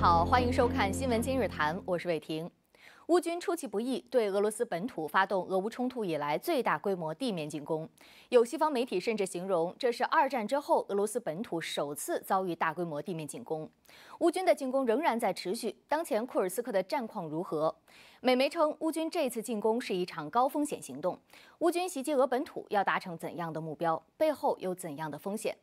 好，欢迎收看新闻今日谈，我是魏婷。乌军出其不意对俄罗斯本土发动俄乌冲突以来最大规模地面进攻，有西方媒体甚至形容这是二战之后俄罗斯本土首次遭遇大规模地面进攻。乌军的进攻仍然在持续，当前库尔斯克的战况如何？美媒称，乌军这次进攻是一场高风险行动。乌军袭击俄本土要达成怎样的目标？背后有怎样的风险？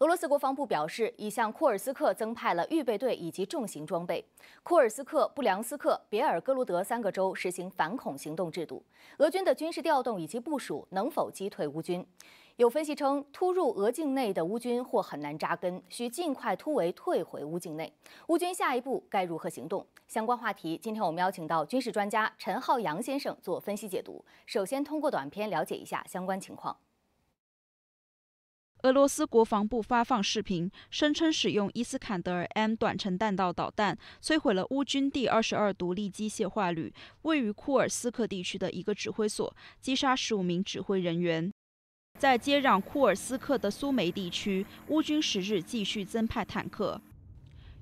俄罗斯国防部表示，已向库尔斯克增派了预备队以及重型装备。库尔斯克、布良斯克、别尔哥罗德三个州实行反恐行动制度。俄军的军事调动以及部署能否击退乌军？有分析称，突入俄境内的乌军或很难扎根，需尽快突围退回乌境内。乌军下一步该如何行动？相关话题，今天我们邀请到军事专家陈浩洋先生做分析解读。首先，通过短片了解一下相关情况。俄罗斯国防部发放视频，声称使用伊斯坎德尔 M 短程弹道导弹摧毁了乌军第二十二独立机械化旅位于库尔斯克地区的一个指挥所，击杀十五名指挥人员。在接壤库尔斯克的苏梅地区，乌军十日继续增派坦克。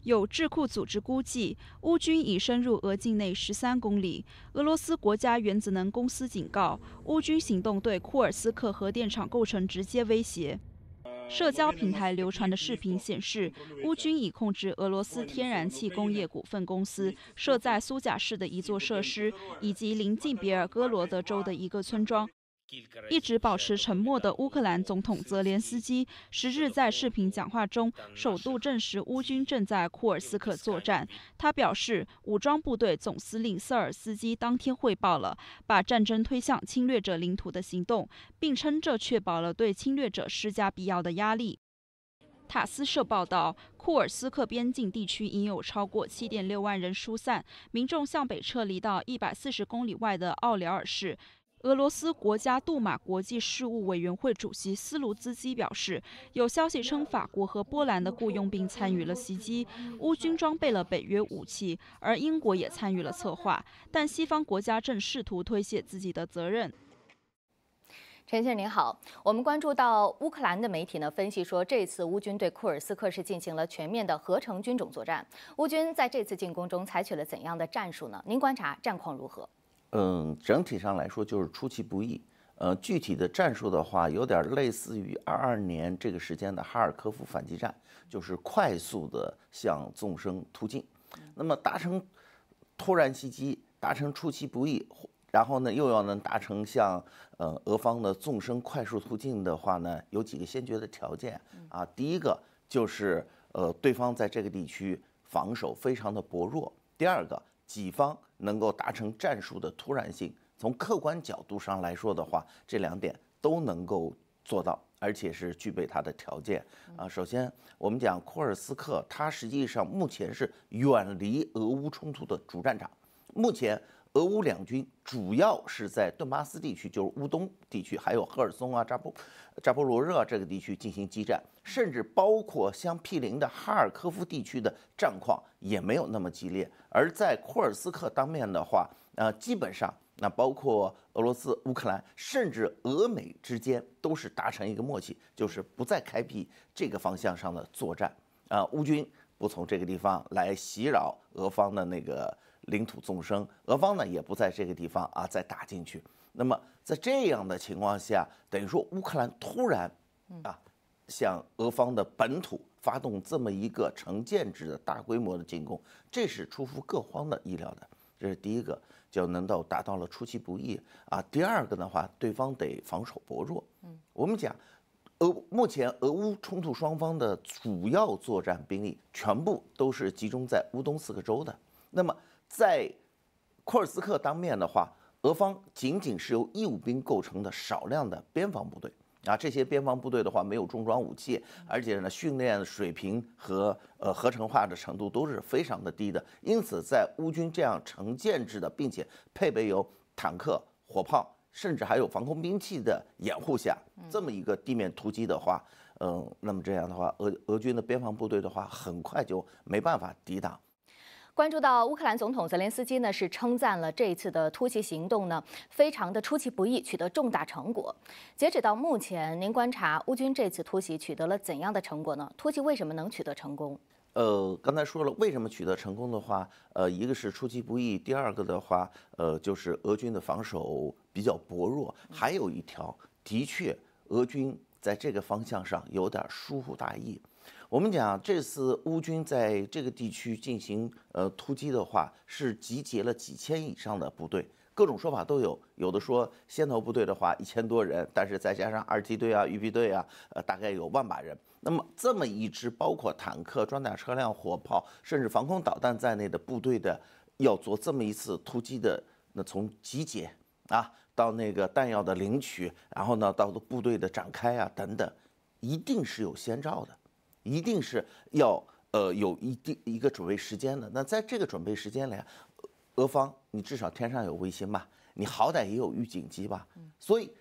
有智库组织估计，乌军已深入俄境内十三公里。俄罗斯国家原子能公司警告，乌军行动对库尔斯克核电厂构成直接威胁。社交平台流传的视频显示，乌军已控制俄罗斯天然气工业股份公司设在苏贾市的一座设施，以及临近别尔哥罗德州的一个村庄。一直保持沉默的乌克兰总统泽连斯基，十日在视频讲话中首度证实乌军正在库尔斯克作战。他表示，武装部队总司令瑟尔斯基当天汇报了把战争推向侵略者领土的行动，并称这确保了对侵略者施加必要的压力。塔斯社报道，库尔斯克边境地区已有超过7.6万人疏散，民众向北撤离到140公里外的奥廖尔市。俄罗斯国家杜马国际事务委员会主席斯卢兹基表示，有消息称法国和波兰的雇佣兵参与了袭击，乌军装备了北约武器，而英国也参与了策划。但西方国家正试图推卸自己的责任。陈先生您好，我们关注到乌克兰的媒体呢分析说，这次乌军对库尔斯克是进行了全面的合成军种作战。乌军在这次进攻中采取了怎样的战术呢？您观察战况如何？嗯，整体上来说就是出其不意。呃，具体的战术的话，有点类似于二二年这个时间的哈尔科夫反击战，就是快速的向纵深突进。那么达成突然袭击，达成出其不意，然后呢又要能达成向呃俄方的纵深快速突进的话呢，有几个先决的条件啊。第一个就是呃对方在这个地区防守非常的薄弱。第二个己方。能够达成战术的突然性，从客观角度上来说的话，这两点都能够做到，而且是具备它的条件啊。首先，我们讲库尔斯克，它实际上目前是远离俄乌冲突的主战场，目前。俄乌两军主要是在顿巴斯地区，就是乌东地区，还有赫尔松啊、扎波扎波罗热这个地区进行激战，甚至包括相毗邻的哈尔科夫地区的战况也没有那么激烈。而在库尔斯克当面的话，呃，基本上那包括俄罗斯、乌克兰，甚至俄美之间都是达成一个默契，就是不再开辟这个方向上的作战啊，乌军不从这个地方来袭扰俄方的那个。领土纵深，俄方呢也不在这个地方啊再打进去。那么在这样的情况下，等于说乌克兰突然啊向俄方的本土发动这么一个成建制的大规模的进攻，这是出乎各方的意料的。这是第一个，就能够达到了出其不意啊。第二个的话，对方得防守薄弱。嗯，我们讲，俄目前俄乌冲突双方的主要作战兵力全部都是集中在乌东四个州的。那么在库尔斯克当面的话，俄方仅仅是由义务兵构成的少量的边防部队啊，这些边防部队的话，没有重装武器，而且呢，训练水平和呃合成化的程度都是非常的低的。因此，在乌军这样成建制的，并且配备有坦克、火炮，甚至还有防空兵器的掩护下，这么一个地面突击的话，嗯，那么这样的话，俄俄军的边防部队的话，很快就没办法抵挡。关注到乌克兰总统泽连斯基呢，是称赞了这一次的突袭行动呢，非常的出其不意，取得重大成果。截止到目前，您观察乌军这次突袭取得了怎样的成果呢？突袭为什么能取得成功？呃，刚才说了，为什么取得成功的话，呃，一个是出其不意，第二个的话，呃，就是俄军的防守比较薄弱，还有一条，的确，俄军在这个方向上有点疏忽大意。我们讲这次乌军在这个地区进行呃突击的话，是集结了几千以上的部队，各种说法都有，有的说先头部队的话一千多人，但是再加上二梯队啊、预备队啊，呃，大概有万把人。那么这么一支包括坦克、装甲车辆、火炮，甚至防空导弹在内的部队的，要做这么一次突击的，那从集结啊到那个弹药的领取，然后呢到部队的展开啊等等，一定是有先兆的。一定是要呃有一定一个准备时间的。那在这个准备时间里，俄方你至少天上有卫星吧，你好歹也有预警机吧。所以，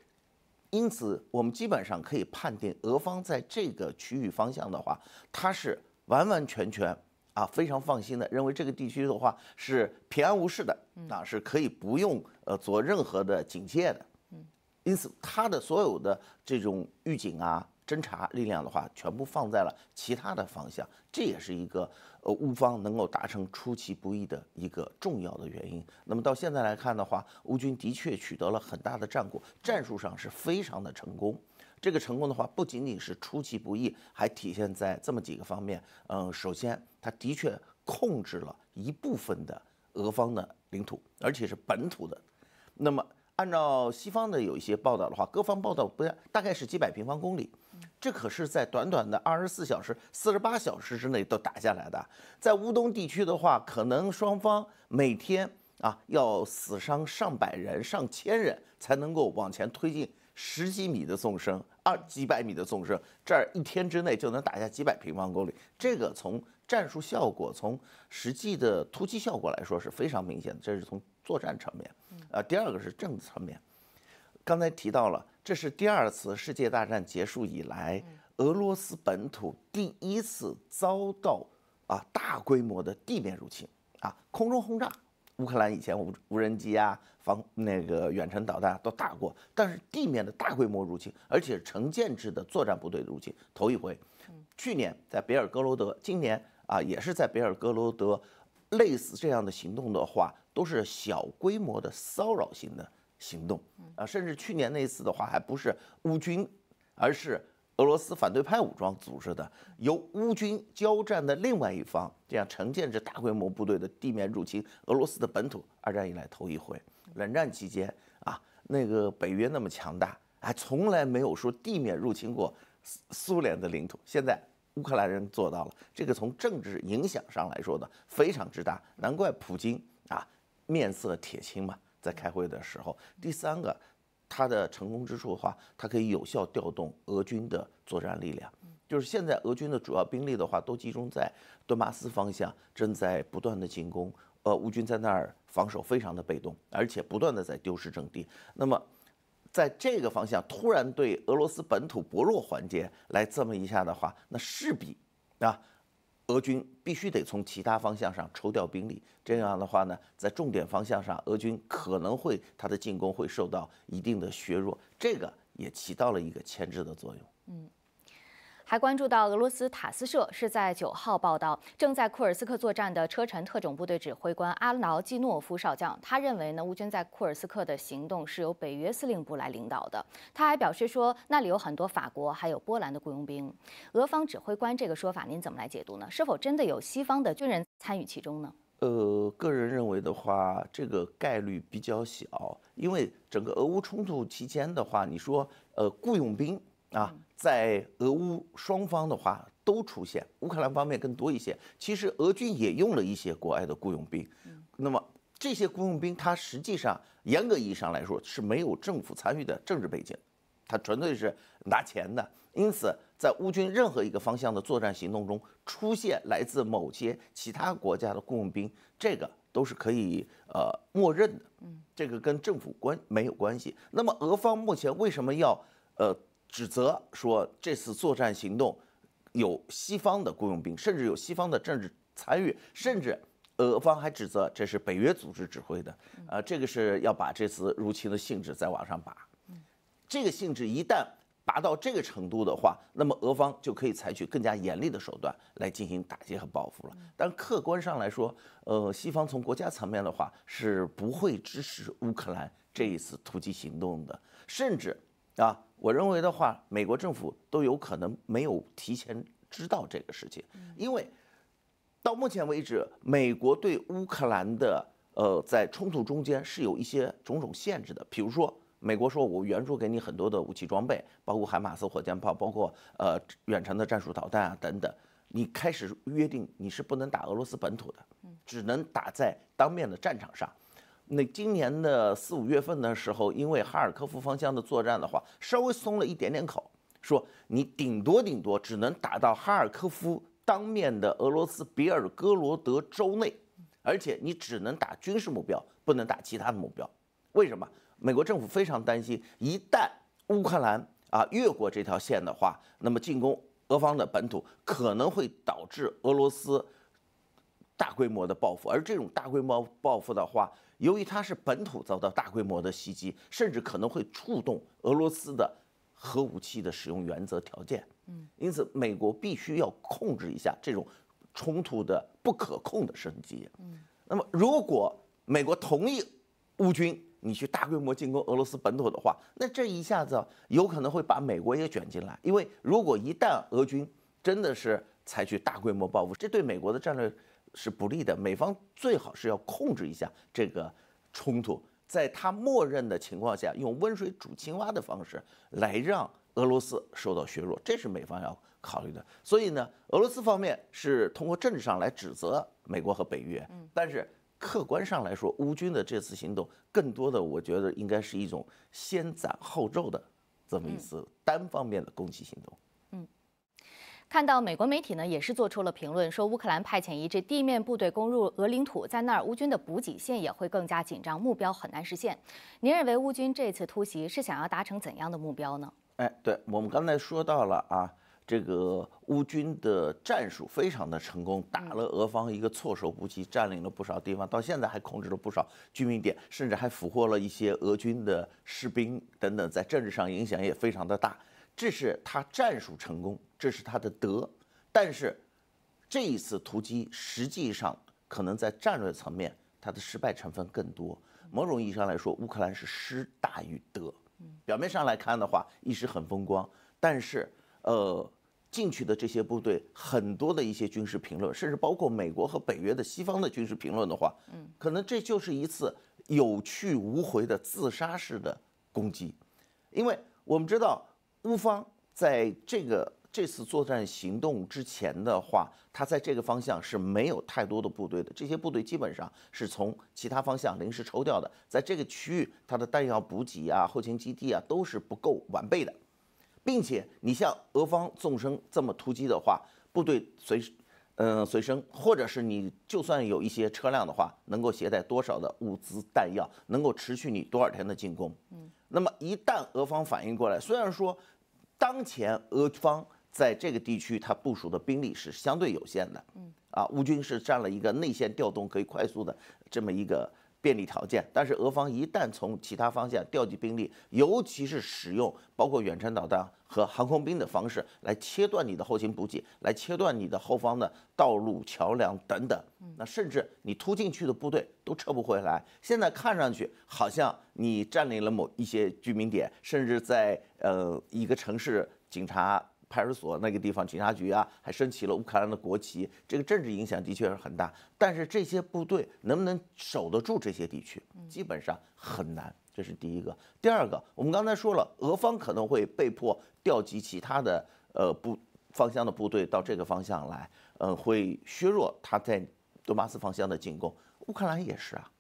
因此我们基本上可以判定，俄方在这个区域方向的话，它是完完全全啊非常放心的，认为这个地区的话是平安无事的啊，是可以不用呃做任何的警戒的。嗯，因此它的所有的这种预警啊。侦查力量的话，全部放在了其他的方向，这也是一个呃，乌方能够达成出其不意的一个重要的原因。那么到现在来看的话，乌军的确取得了很大的战果，战术上是非常的成功。这个成功的话，不仅仅是出其不意，还体现在这么几个方面。嗯，首先，它的确控制了一部分的俄方的领土，而且是本土的。那么，按照西方的有一些报道的话，各方报道不，大概是几百平方公里。这可是在短短的二十四小时、四十八小时之内都打下来的。在乌东地区的话，可能双方每天啊要死伤上百人、上千人，才能够往前推进十几米的纵深、二几百米的纵深。这儿一天之内就能打下几百平方公里，这个从战术效果、从实际的突击效果来说是非常明显的。这是从作战层面，呃，第二个是政治层面。刚才提到了，这是第二次世界大战结束以来，俄罗斯本土第一次遭到啊大规模的地面入侵啊，空中轰炸。乌克兰以前无无人机啊，防那个远程导弹都打过，但是地面的大规模入侵，而且成建制的作战部队入侵，头一回。去年在别尔哥罗德，今年啊也是在别尔哥罗德，类似这样的行动的话，都是小规模的骚扰型的。行动啊，甚至去年那次的话，还不是乌军，而是俄罗斯反对派武装组织的，由乌军交战的另外一方这样成建着大规模部队的地面入侵俄罗斯的本土，二战以来头一回。冷战期间啊，那个北约那么强大，还从来没有说地面入侵过苏苏联的领土，现在乌克兰人做到了。这个从政治影响上来说呢，非常之大，难怪普京啊面色铁青嘛。在开会的时候，第三个，他的成功之处的话，它可以有效调动俄军的作战力量。就是现在俄军的主要兵力的话，都集中在顿巴斯方向，正在不断的进攻。呃，乌军在那儿防守非常的被动，而且不断的在丢失阵地。那么，在这个方向突然对俄罗斯本土薄弱环节来这么一下的话，那势必，啊。俄军必须得从其他方向上抽调兵力，这样的话呢，在重点方向上，俄军可能会他的进攻会受到一定的削弱，这个也起到了一个牵制的作用。嗯。还关注到俄罗斯塔斯社是在九号报道，正在库尔斯克作战的车臣特种部队指挥官阿劳基诺夫少将，他认为呢，乌军在库尔斯克的行动是由北约司令部来领导的。他还表示说，那里有很多法国还有波兰的雇佣兵。俄方指挥官这个说法，您怎么来解读呢？是否真的有西方的军人参与其中呢？呃，个人认为的话，这个概率比较小，因为整个俄乌冲突期间的话，你说呃雇佣兵。啊，在俄乌双方的话都出现，乌克兰方面更多一些。其实俄军也用了一些国外的雇佣兵，那么这些雇佣兵他实际上严格意义上来说是没有政府参与的政治背景，他纯粹是拿钱的。因此，在乌军任何一个方向的作战行动中出现来自某些其他国家的雇佣兵，这个都是可以呃默认的。嗯，这个跟政府关没有关系。那么俄方目前为什么要呃？指责说这次作战行动有西方的雇佣兵，甚至有西方的政治参与，甚至俄方还指责这是北约组织指挥的。呃，这个是要把这次入侵的性质再往上拔。这个性质一旦拔到这个程度的话，那么俄方就可以采取更加严厉的手段来进行打击和报复了。但客观上来说，呃，西方从国家层面的话是不会支持乌克兰这一次突击行动的，甚至。啊，我认为的话，美国政府都有可能没有提前知道这个事情，因为到目前为止，美国对乌克兰的呃在冲突中间是有一些种种限制的，比如说美国说，我援助给你很多的武器装备，包括海马斯火箭炮，包括呃远程的战术导弹啊等等，你开始约定你是不能打俄罗斯本土的，只能打在当面的战场上。那今年的四五月份的时候，因为哈尔科夫方向的作战的话，稍微松了一点点口，说你顶多顶多只能打到哈尔科夫当面的俄罗斯比尔哥罗德州内，而且你只能打军事目标，不能打其他的目标。为什么？美国政府非常担心，一旦乌克兰啊越过这条线的话，那么进攻俄方的本土可能会导致俄罗斯大规模的报复，而这种大规模报复的话。由于它是本土遭到大规模的袭击，甚至可能会触动俄罗斯的核武器的使用原则条件。嗯，因此美国必须要控制一下这种冲突的不可控的升级。嗯，那么如果美国同意乌军你去大规模进攻俄罗斯本土的话，那这一下子有可能会把美国也卷进来。因为如果一旦俄军真的是采取大规模报复，这对美国的战略。是不利的，美方最好是要控制一下这个冲突，在他默认的情况下，用温水煮青蛙的方式来让俄罗斯受到削弱，这是美方要考虑的。所以呢，俄罗斯方面是通过政治上来指责美国和北约，但是客观上来说，乌军的这次行动更多的，我觉得应该是一种先斩后奏的这么一次单方面的攻击行动。看到美国媒体呢，也是做出了评论，说乌克兰派遣一支地面部队攻入俄领土，在那儿乌军的补给线也会更加紧张，目标很难实现。您认为乌军这次突袭是想要达成怎样的目标呢？哎，对我们刚才说到了啊，这个乌军的战术非常的成功，打了俄方一个措手不及，占领了不少地方，到现在还控制了不少居民点，甚至还俘获了一些俄军的士兵等等，在政治上影响也非常的大。这是他战术成功，这是他的德。但是，这一次突击实际上可能在战略层面，他的失败成分更多。某种意义上来说，乌克兰是失大于得。表面上来看的话，一时很风光，但是，呃，进去的这些部队很多的一些军事评论，甚至包括美国和北约的西方的军事评论的话，嗯，可能这就是一次有去无回的自杀式的攻击，因为我们知道。乌方在这个这次作战行动之前的话，他在这个方向是没有太多的部队的。这些部队基本上是从其他方向临时抽调的，在这个区域，他的弹药补给啊、后勤基地啊都是不够完备的，并且你像俄方纵深这么突击的话，部队随嗯随身，或者是你就算有一些车辆的话，能够携带多少的物资弹药，能够持续你多少天的进攻？嗯。那么一旦俄方反应过来，虽然说，当前俄方在这个地区他部署的兵力是相对有限的，嗯，啊，乌军是占了一个内线调动可以快速的这么一个。便利条件，但是俄方一旦从其他方向调集兵力，尤其是使用包括远程导弹和航空兵的方式，来切断你的后勤补给，来切断你的后方的道路、桥梁等等，那甚至你突进去的部队都撤不回来。现在看上去好像你占领了某一些居民点，甚至在呃一个城市，警察。派出所那个地方，警察局啊，还升起了乌克兰的国旗，这个政治影响的确是很大。但是这些部队能不能守得住这些地区，基本上很难。这是第一个。第二个，我们刚才说了，俄方可能会被迫调集其他的呃部方向的部队到这个方向来，嗯，会削弱他在顿马斯方向的进攻。乌克兰也是啊，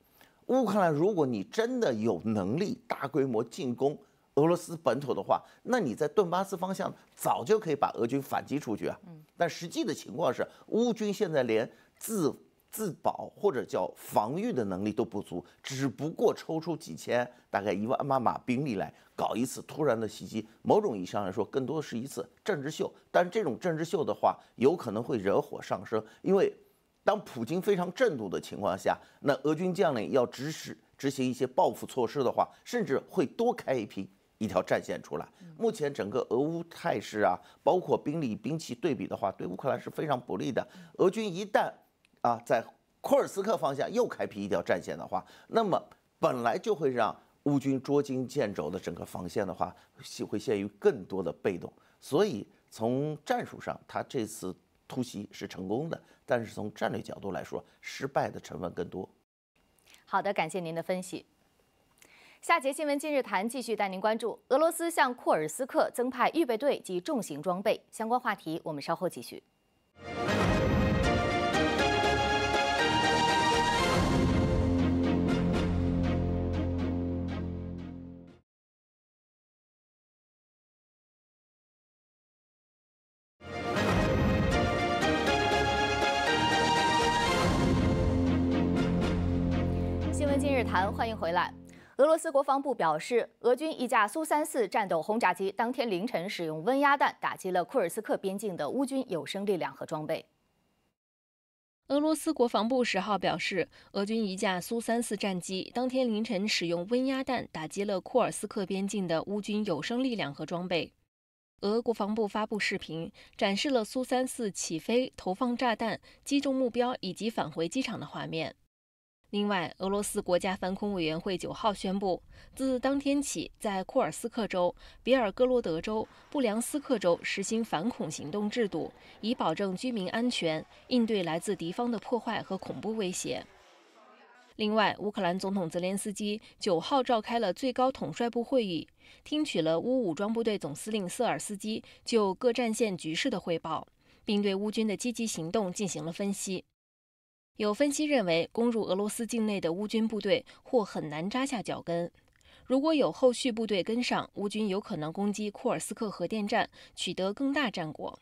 乌克兰如果你真的有能力大规模进攻。俄罗斯本土的话，那你在顿巴斯方向早就可以把俄军反击出去啊。但实际的情况是，乌军现在连自自保或者叫防御的能力都不足，只不过抽出几千，大概一万马马兵力来搞一次突然的袭击。某种意义上来说，更多的是一次政治秀。但这种政治秀的话，有可能会惹火上升，因为当普京非常震怒的情况下，那俄军将领要指使。执行一些报复措施的话，甚至会多开一批。一条战线出来，目前整个俄乌态势啊，包括兵力、兵器对比的话，对乌克兰是非常不利的。俄军一旦啊，在库尔斯克方向又开辟一条战线的话，那么本来就会让乌军捉襟见肘的整个防线的话，会陷于更多的被动。所以从战术上，他这次突袭是成功的，但是从战略角度来说，失败的成分更多。好的，感谢您的分析。下节新闻今日谈继续带您关注俄罗斯向库尔斯克增派预备队及重型装备相关话题，我们稍后继续。新闻今日谈，欢迎回来。俄罗斯国防部表示，俄军一架苏 -34 战斗轰炸机当天凌晨使用温压弹打击了库尔斯克边境的乌军有生力量和装备。俄罗斯国防部十号表示，俄军一架苏 -34 战机当天凌晨使用温压弹打击了库尔斯克边境的乌军有生力量和装备。俄国防部发布视频，展示了苏 -34 起飞、投放炸弹、击中目标以及返回机场的画面。另外，俄罗斯国家反恐委员会九号宣布，自当天起，在库尔斯克州、比尔哥罗德州、布良斯克州实行反恐行动制度，以保证居民安全，应对来自敌方的破坏和恐怖威胁。另外，乌克兰总统泽连斯基九号召开了最高统帅部会议，听取了乌武装部队总司令瑟尔斯基就各战线局势的汇报，并对乌军的积极行动进行了分析。有分析认为，攻入俄罗斯境内的乌军部队或很难扎下脚跟。如果有后续部队跟上，乌军有可能攻击库尔斯克核电站，取得更大战果。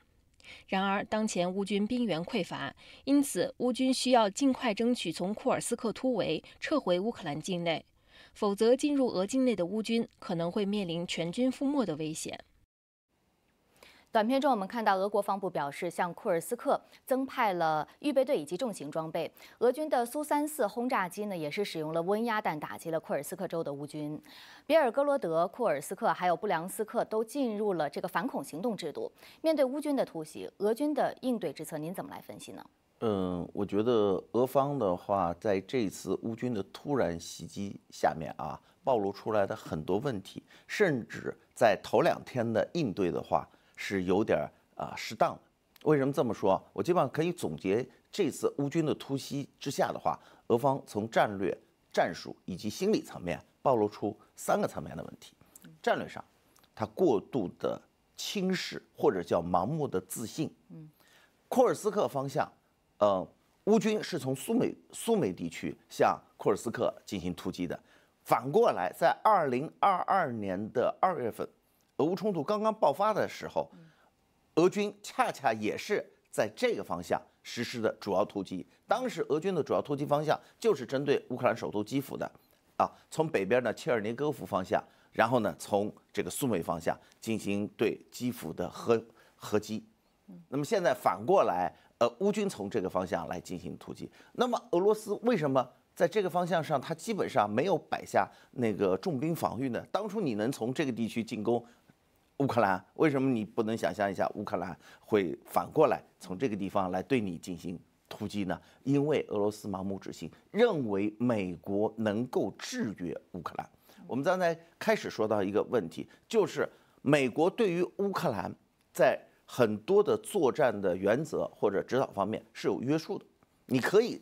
然而，当前乌军兵源匮乏，因此乌军需要尽快争取从库尔斯克突围撤回乌克兰境内，否则进入俄境内的乌军可能会面临全军覆没的危险。短片中，我们看到俄国防部表示，向库尔斯克增派了预备队以及重型装备。俄军的苏三四轰炸机呢，也是使用了温压弹打击了库尔斯克州的乌军。别尔哥罗德、库尔斯克还有布良斯克都进入了这个反恐行动制度。面对乌军的突袭，俄军的应对之策，您怎么来分析呢？嗯，我觉得俄方的话，在这次乌军的突然袭击下面啊，暴露出来的很多问题，甚至在头两天的应对的话。是有点儿啊，适当的。为什么这么说？我基本上可以总结这次乌军的突袭之下的话，俄方从战略、战术以及心理层面暴露出三个层面的问题。战略上，他过度的轻视或者叫盲目的自信。嗯，库尔斯克方向，呃，乌军是从苏美苏美地区向库尔斯克进行突击的。反过来，在二零二二年的二月份。俄乌冲突刚刚爆发的时候，俄军恰恰也是在这个方向实施的主要突击。当时俄军的主要突击方向就是针对乌克兰首都基辅的，啊，从北边的切尔尼戈夫方向，然后呢从这个苏梅方向进行对基辅的合合击。那么现在反过来，呃，乌军从这个方向来进行突击，那么俄罗斯为什么在这个方向上他基本上没有摆下那个重兵防御呢？当初你能从这个地区进攻？乌克兰为什么你不能想象一下乌克兰会反过来从这个地方来对你进行突击呢？因为俄罗斯盲目执行，认为美国能够制约乌克兰。我们刚才开始说到一个问题，就是美国对于乌克兰在很多的作战的原则或者指导方面是有约束的。你可以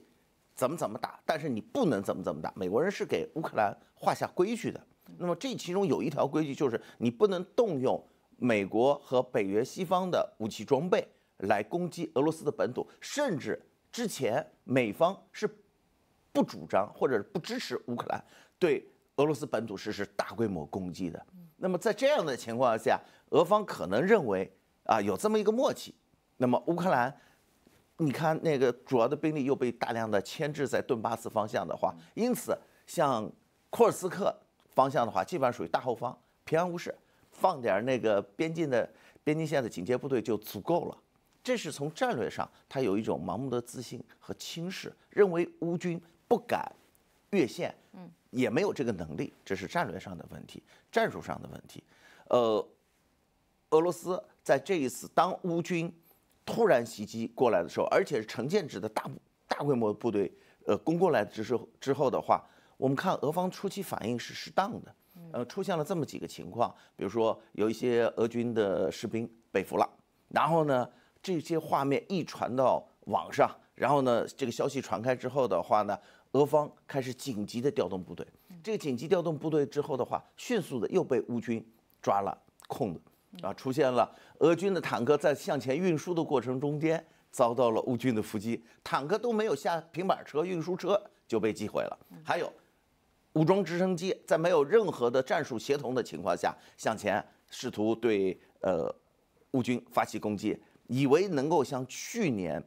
怎么怎么打，但是你不能怎么怎么打。美国人是给乌克兰画下规矩的。那么这其中有一条规矩，就是你不能动用美国和北约西方的武器装备来攻击俄罗斯的本土，甚至之前美方是不主张或者不支持乌克兰对俄罗斯本土实施大规模攻击的。那么在这样的情况下，俄方可能认为啊有这么一个默契，那么乌克兰，你看那个主要的兵力又被大量的牵制在顿巴斯方向的话，因此像库尔斯克。方向的话，基本上属于大后方，平安无事，放点那个边境的边境线的警戒部队就足够了。这是从战略上，他有一种盲目的自信和轻视，认为乌军不敢越线，嗯，也没有这个能力，这是战略上的问题，战术上的问题。呃，俄罗斯在这一次当乌军突然袭击过来的时候，而且是成建制的大大规模部队呃攻过来之后之后的话。我们看俄方初期反应是适当的，呃，出现了这么几个情况，比如说有一些俄军的士兵被俘了，然后呢，这些画面一传到网上，然后呢，这个消息传开之后的话呢，俄方开始紧急的调动部队，这个紧急调动部队之后的话，迅速的又被乌军抓了空的，啊，出现了俄军的坦克在向前运输的过程中间遭到了乌军的伏击，坦克都没有下平板车运输车就被击毁了，还有。武装直升机在没有任何的战术协同的情况下向前，试图对呃乌军发起攻击，以为能够像去年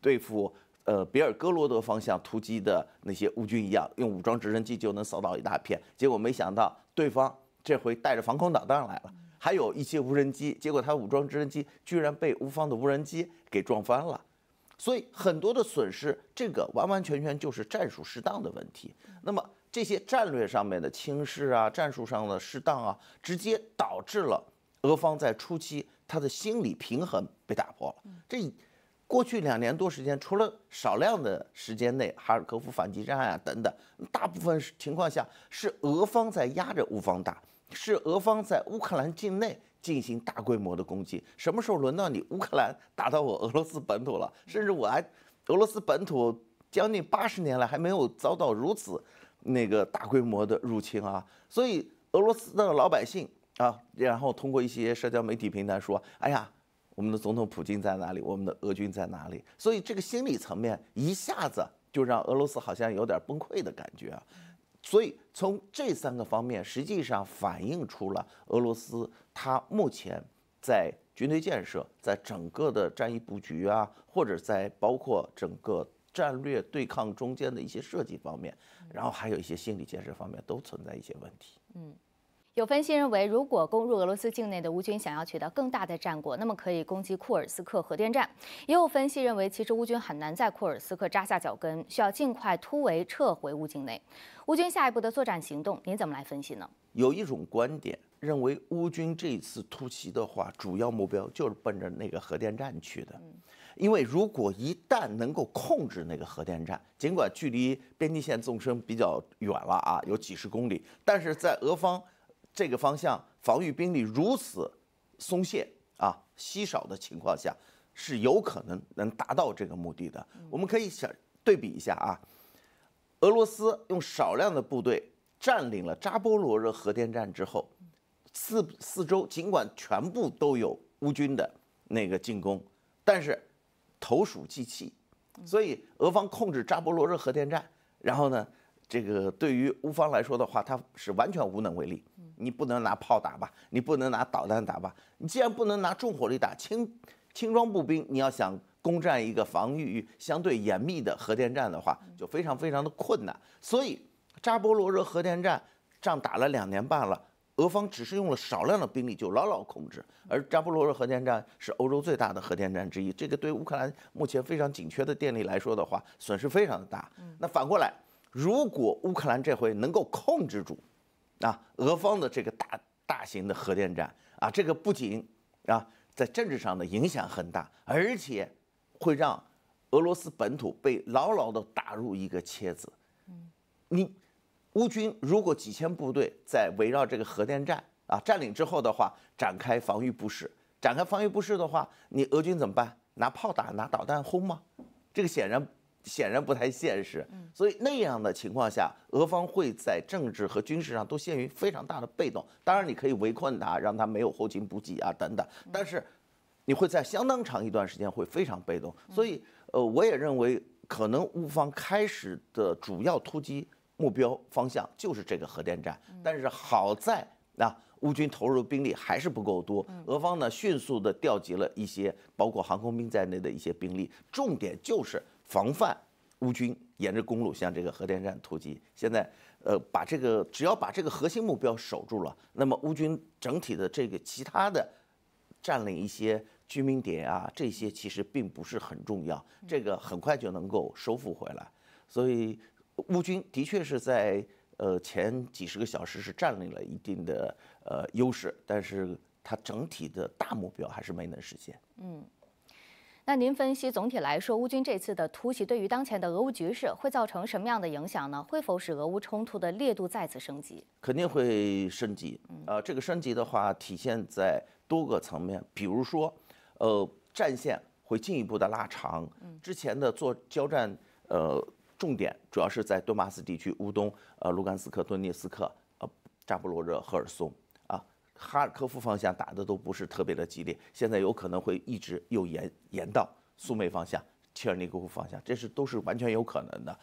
对付呃比尔哥罗德方向突击的那些乌军一样，用武装直升机就能扫倒一大片，结果没想到对方这回带着防空导弹来了，还有一些无人机，结果他武装直升机居然被乌方的无人机给撞翻了，所以很多的损失，这个完完全全就是战术失当的问题。那么。这些战略上面的轻视啊，战术上的失当啊，直接导致了俄方在初期他的心理平衡被打破了。这过去两年多时间，除了少量的时间内哈尔科夫反击战啊等等，大部分情况下是俄方在压着乌方打，是俄方在乌克兰境内进行大规模的攻击。什么时候轮到你乌克兰打到我俄罗斯本土了？甚至我还俄罗斯本土将近八十年来还没有遭到如此。那个大规模的入侵啊，所以俄罗斯的老百姓啊，然后通过一些社交媒体平台说：“哎呀，我们的总统普京在哪里？我们的俄军在哪里？”所以这个心理层面一下子就让俄罗斯好像有点崩溃的感觉。啊。所以从这三个方面，实际上反映出了俄罗斯它目前在军队建设、在整个的战役布局啊，或者在包括整个战略对抗中间的一些设计方面。然后还有一些心理建设方面都存在一些问题。嗯，有分析认为，如果攻入俄罗斯境内的乌军想要取得更大的战果，那么可以攻击库尔斯克核电站。也有分析认为，其实乌军很难在库尔斯克扎下脚跟，需要尽快突围撤回乌境内。乌军下一步的作战行动，您怎么来分析呢？有一种观点认为，乌军这一次突袭的话，主要目标就是奔着那个核电站去的。因为如果一旦能够控制那个核电站，尽管距离边境线纵深比较远了啊，有几十公里，但是在俄方这个方向防御兵力如此松懈啊稀少的情况下，是有可能能达到这个目的的。我们可以想对比一下啊，俄罗斯用少量的部队占领了扎波罗热核电站之后，四四周尽管全部都有乌军的那个进攻，但是。投鼠忌器，所以俄方控制扎波罗热核电站，然后呢，这个对于乌方来说的话，他是完全无能为力。你不能拿炮打吧，你不能拿导弹打吧，你既然不能拿重火力打，轻轻装步兵，你要想攻占一个防御相对严密的核电站的话，就非常非常的困难。所以扎波罗热核电站仗打了两年半了。俄方只是用了少量的兵力就牢牢控制，而扎波罗热核电站是欧洲最大的核电站之一，这个对乌克兰目前非常紧缺的电力来说的话，损失非常的大。那反过来，如果乌克兰这回能够控制住，啊，俄方的这个大大型的核电站啊，这个不仅啊在政治上的影响很大，而且会让俄罗斯本土被牢牢的打入一个切子。嗯，你。乌军如果几千部队在围绕这个核电站啊占领之后的话，展开防御布势，展开防御布势的话，你俄军怎么办？拿炮打，拿导弹轰吗？这个显然显然不太现实。所以那样的情况下，俄方会在政治和军事上都陷于非常大的被动。当然，你可以围困他，让他没有后勤补给啊等等，但是你会在相当长一段时间会非常被动。所以，呃，我也认为可能乌方开始的主要突击。目标方向就是这个核电站，但是好在啊，乌军投入兵力还是不够多，俄方呢迅速的调集了一些，包括航空兵在内的一些兵力，重点就是防范乌军沿着公路向这个核电站突击。现在呃，把这个只要把这个核心目标守住了，那么乌军整体的这个其他的占领一些居民点啊，这些其实并不是很重要，这个很快就能够收复回来，所以。乌军的确是在呃前几十个小时是占领了一定的呃优势，但是它整体的大目标还是没能实现。嗯，那您分析总体来说，乌军这次的突袭对于当前的俄乌局势会造成什么样的影响呢？会否使俄乌冲突的烈度再次升级？肯定会升级。呃，这个升级的话体现在多个层面，比如说，呃，战线会进一步的拉长，之前的做交战呃。重点主要是在顿巴斯地区，乌东，呃，卢甘斯克、顿涅斯克，呃，扎波罗热、赫尔松，啊，哈尔科夫方向打的都不是特别的激烈，现在有可能会一直又延延到苏梅方向、切尔尼戈夫方向，这是都是完全有可能的。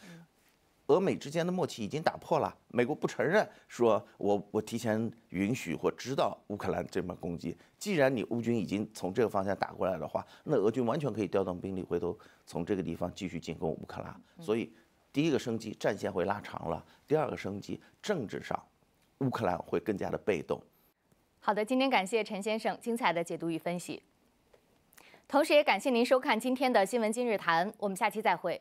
俄美之间的默契已经打破了，美国不承认，说我我提前允许或知道乌克兰这么攻击，既然你乌军已经从这个方向打过来的话，那俄军完全可以调动兵力回头从这个地方继续进攻乌克兰，所以。第一个升级，战线会拉长了；第二个升级，政治上，乌克兰会更加的被动。好的，今天感谢陈先生精彩的解读与分析，同时也感谢您收看今天的新闻今日谈，我们下期再会。